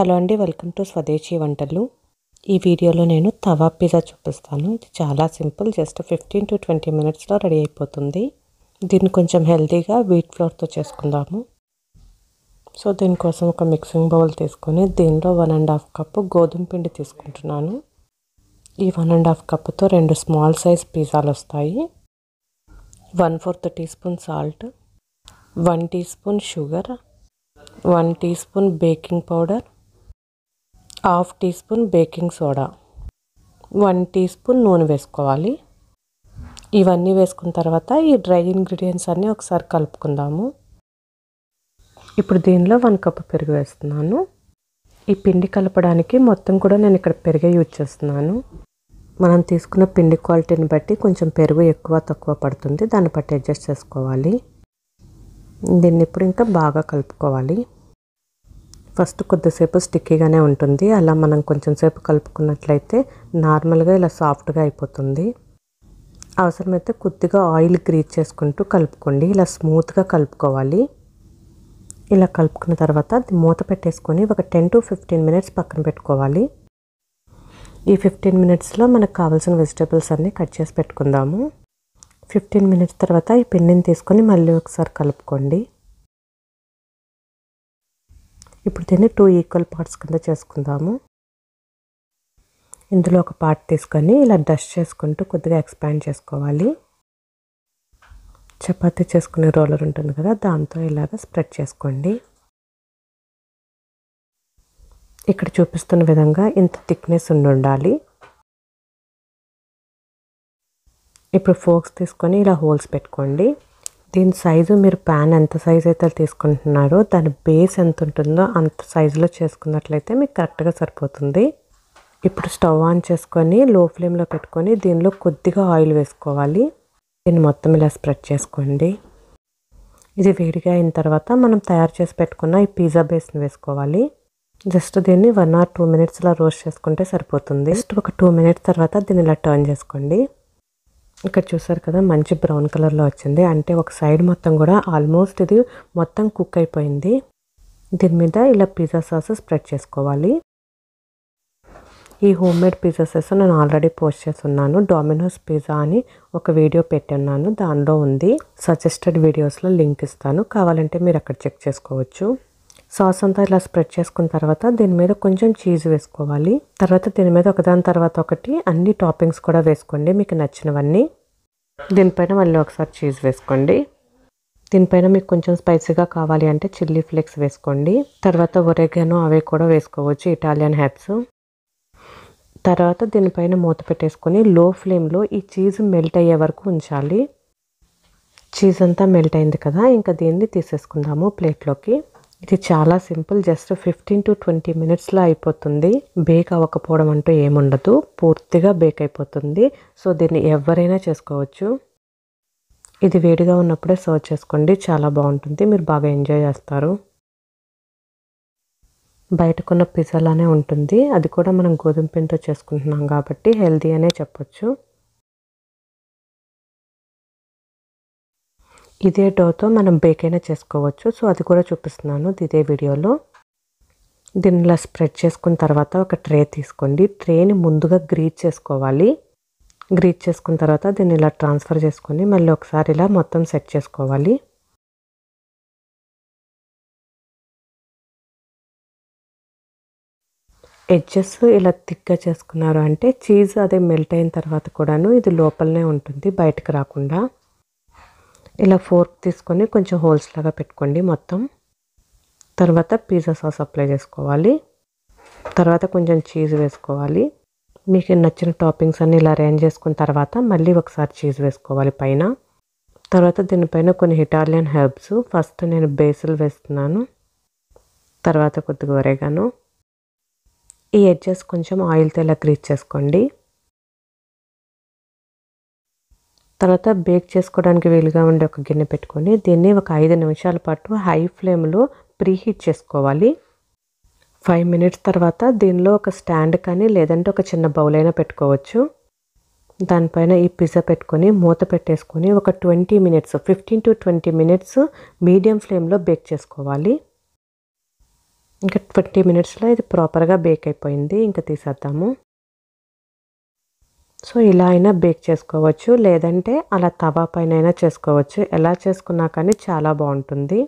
hello అండి welcome to స్వదేశీ వంటలు ఈ వీడియోలో నేను తవా పిజ్జా చూపిస్తాను ఇది చాలా simple just fifteen to twenty మినిట్స్లో రెడీ అయిపోతుంది దీన్ని కొంచెం హెల్తీగా వీట్ ఫ్లోర్తో చేసుకుందాము సో దీనికోసం ఒక మిక్సింగ్ బౌల్ తీసుకొని దీనిలో వన్ అండ్ హాఫ్ కప్పు గోధుమ పిండి తీసుకుంటున్నాను ఈ వన్ అండ్ హాఫ్ కప్పుతో రెండు స్మాల్ సైజ్ పిజ్జాలు వస్తాయి one fourth teaspoon salt one teaspoon sugar one teaspoon baking powder half teaspoon baking soda one teaspoon నూనె వేసుకోవాలి ఇవన్నీ వేసుకున్న తర్వాత ఈ డ్రై ఇంగ్రీడియంట్స్ అన్నీ ఒకసారి కలుపుకుందాము ఇప్పుడు దీనిలో వన్ కప్ పెరుగు వేస్తున్నాను ఈ పిండి కలపడానికి మొత్తం కూడా నేను ఇక్కడ పెరిగే యూజ్ చేస్తున్నాను మనం తీసుకున్న పిండి క్వాలిటీని బట్టి కొంచెం పెరుగు ఎక్కువ తక్కువ పడుతుంది దాన్ని బట్టి అడ్జస్ట్ చేసుకోవాలి దీన్ని ఇప్పుడు ఇంకా బాగా కలుపుకోవాలి ఫస్ట్ కొద్దిసేపు స్టిక్కీగానే ఉంటుంది అలా మనం కొంచెం సేపు కలుపుకున్నట్లయితే నార్మల్గా ఇలా సాఫ్ట్గా అయిపోతుంది అవసరమైతే కొద్దిగా ఆయిల్ గ్రీజ్ చేసుకుంటూ కలుపుకోండి ఇలా స్మూత్గా కలుపుకోవాలి ఇలా కలుపుకున్న తర్వాత మూత పెట్టేసుకొని ఒక టెన్ టు ఫిఫ్టీన్ మినిట్స్ పక్కన పెట్టుకోవాలి ఈ ఫిఫ్టీన్ మినిట్స్లో మనకు కావాల్సిన వెజిటేబుల్స్ అన్నీ కట్ చేసి పెట్టుకుందాము ఫిఫ్టీన్ మినిట్స్ తర్వాత ఈ పిండిని తీసుకొని మళ్ళీ ఒకసారి కలుపుకోండి ఇప్పుడు దీన్ని టూ ఈక్వల్ పార్ట్స్ కింద చేసుకుందాము ఇందులో ఒక పార్ట్ తీసుకొని ఇలా డస్ట్ చేసుకుంటూ కొద్దిగా ఎక్స్పాండ్ చేసుకోవాలి చపాతీ చేసుకునే రోలర్ ఉంటుంది కదా దాంతో ఇలాగ స్ప్రెడ్ చేసుకోండి ఇక్కడ చూపిస్తున్న విధంగా ఇంత థిక్నెస్ ఉండి ఉండాలి ఇప్పుడు ఫోక్స్ తీసుకొని ఇలా హోల్స్ పెట్టుకోండి దీని సైజు మీరు ప్యాన్ ఎంత సైజు అయితే తీసుకుంటున్నారో దాని బేస్ ఎంత ఉంటుందో అంత సైజులో చేసుకున్నట్లయితే మీకు కరెక్ట్గా సరిపోతుంది ఇప్పుడు స్టవ్ ఆన్ చేసుకొని లో ఫ్లేమ్లో పెట్టుకొని దీనిలో కొద్దిగా ఆయిల్ వేసుకోవాలి దీన్ని మొత్తం ఇలా స్ప్రెడ్ చేసుకోండి ఇది వేడిగా అయిన తర్వాత మనం తయారు చేసి పెట్టుకున్న ఈ పిజ్జా బేస్ని వేసుకోవాలి జస్ట్ దీన్ని వన్ ఆర్ టూ మినిట్స్ అలా రోస్ట్ చేసుకుంటే సరిపోతుంది జస్ట్ ఒక టూ మినిట్స్ తర్వాత దీన్ని ఇలా టర్న్ చేసుకోండి ఇక్కడ చూసారు కదా మంచి బ్రౌన్ కలర్లో వచ్చింది అంటే ఒక సైడ్ మొత్తం కూడా ఆల్మోస్ట్ ఇది మొత్తం కుక్ అయిపోయింది దీని మీద ఇలా పిజ్జా సాస్ స్ప్రెడ్ చేసుకోవాలి ఈ హోమ్ మేడ్ పిజ్జా సాస్ నేను ఆల్రెడీ పోస్ట్ చేస్తున్నాను డామినోస్ పిజ్జా అని ఒక వీడియో పెట్టున్నాను దానిలో ఉంది సజెస్టెడ్ వీడియోస్లో లింక్ ఇస్తాను కావాలంటే మీరు అక్కడ చెక్ చేసుకోవచ్చు సాస్ అంతా ఇలా స్ప్రెడ్ చేసుకున్న తర్వాత దీని మీద కొంచెం చీజ్ వేసుకోవాలి తర్వాత దీని మీద ఒకదాని తర్వాత ఒకటి అన్ని టాపింగ్స్ కూడా వేసుకోండి మీకు నచ్చినవన్నీ దీనిపైన మళ్ళీ ఒకసారి చీజ్ వేసుకోండి దీనిపైన మీకు కొంచెం స్పైసీగా కావాలి అంటే చిల్లీ ఫ్లేక్స్ వేసుకోండి తర్వాత ఒరేగాను అవి కూడా వేసుకోవచ్చు ఇటాలియన్ హ్యాప్స్ తర్వాత దీనిపైన మూత పెట్టేసుకొని లో ఫ్లేమ్లో ఈ చీజ్ మెల్ట్ అయ్యే వరకు ఉంచాలి చీజ్ అంతా మెల్ట్ అయింది కదా ఇంకా దీన్ని తీసేసుకుందాము ప్లేట్లోకి ఇది చాలా simple just fifteen to twenty మినిట్స్లో అయిపోతుంది బేక్ అవ్వకపోవడం అంటూ ఏముండదు పూర్తిగా బేక్ అయిపోతుంది సో దీన్ని ఎవరైనా చేసుకోవచ్చు ఇది వేడిగా ఉన్నప్పుడే సర్వ్ చేసుకోండి చాలా బాగుంటుంది మీరు బాగా ఎంజాయ్ చేస్తారు బయటకున్న పిజ్జాలానే ఉంటుంది అది కూడా మనం గోధుమ పిండితో చేసుకుంటున్నాం కాబట్టి హెల్దీ అనే చెప్పొచ్చు ఇదే డోతో మనం బేక్ అయినా చేసుకోవచ్చు సో అది కూడా చూపిస్తున్నాను ఇదే వీడియోలో దీన్ని ఇలా స్ప్రెడ్ చేసుకున్న తర్వాత ఒక ట్రే తీసుకోండి ట్రేని ముందుగా గ్రీట్ చేసుకోవాలి గ్రీట్ చేసుకున్న తర్వాత దీన్ని ఇలా ట్రాన్స్ఫర్ చేసుకొని మళ్ళీ ఒకసారి ఇలా మొత్తం సెట్ చేసుకోవాలి ఎడ్జెస్ ఇలా థిక్గా చేసుకున్నారు అంటే చీజ్ అదే మెల్ట్ అయిన తర్వాత కూడాను ఇది లోపలనే ఉంటుంది బయటకు రాకుండా ఇలా ఫోర్క్ తీసుకొని కొంచెం హోల్స్ లాగా పెట్టుకోండి మొత్తం తర్వాత పిజ్జా సాస్ అప్లై చేసుకోవాలి తర్వాత కొంచెం చీజ్ వేసుకోవాలి మీకు నచ్చిన టాపింగ్స్ అన్నీ ఇలా అరేంజ్ చేసుకున్న తర్వాత మళ్ళీ ఒకసారి చీజ్ వేసుకోవాలి పైన తర్వాత దీనిపైన కొన్ని ఇటాలియన్ హెర్బ్స్ ఫస్ట్ నేను బేసిల్ వేస్తున్నాను తర్వాత కొద్దిగా వరేగాను ఈ ఎడ్జెస్ కొంచెం ఆయిల్తో ఇలా గ్రీచ్ చేసుకోండి తర్వాత బేక్ చేసుకోవడానికి వీలుగా ఉండే ఒక గిన్నె పెట్టుకొని దీన్ని ఒక ఐదు నిమిషాల పాటు హై ఫ్లేమ్లో ప్రీహీట్ చేసుకోవాలి ఫైవ్ మినిట్స్ తర్వాత దీనిలో ఒక స్టాండ్ కానీ లేదంటే ఒక చిన్న బౌల్ అయినా పెట్టుకోవచ్చు దానిపైన ఈ పిజ్జా పెట్టుకొని మూత పెట్టేసుకొని ఒక twenty minutes fifteen to twenty minutes medium ఫ్లేమ్లో బేక్ చేసుకోవాలి ఇంకా ట్వంటీ మినిట్స్లో ఇది ప్రాపర్గా బేక్ అయిపోయింది ఇంకా తీసేద్దాము సో ఇలా అయినా బేక్ చేసుకోవచ్చు లేదంటే అలా తవా పైన అయినా చేసుకోవచ్చు ఎలా చేసుకున్నా కానీ చాలా బాగుంటుంది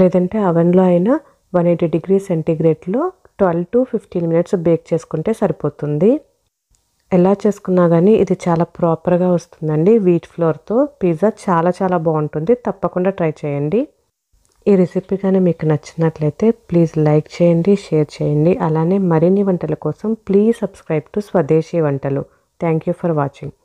లేదంటే అవెన్లో అయినా వన్ ఎయిటీ డిగ్రీ సెంటీగ్రేడ్లో twelve to fifteen minutes bake చేసుకుంటే సరిపోతుంది ఎలా చేసుకున్నా కానీ ఇది చాలా ప్రాపర్గా వస్తుందండి వీట్ ఫ్లోర్తో పిజ్జా చాలా చాలా బాగుంటుంది తప్పకుండా ట్రై చేయండి ఈ రెసిపీ కానీ మీకు నచ్చినట్లయితే ప్లీజ్ లైక్ చేయండి షేర్ చేయండి అలానే మరిన్ని వంటల కోసం ప్లీజ్ సబ్స్క్రైబ్ టు స్వదేశీ వంటలు థ్యాంక్ యూ ఫర్ వాచింగ్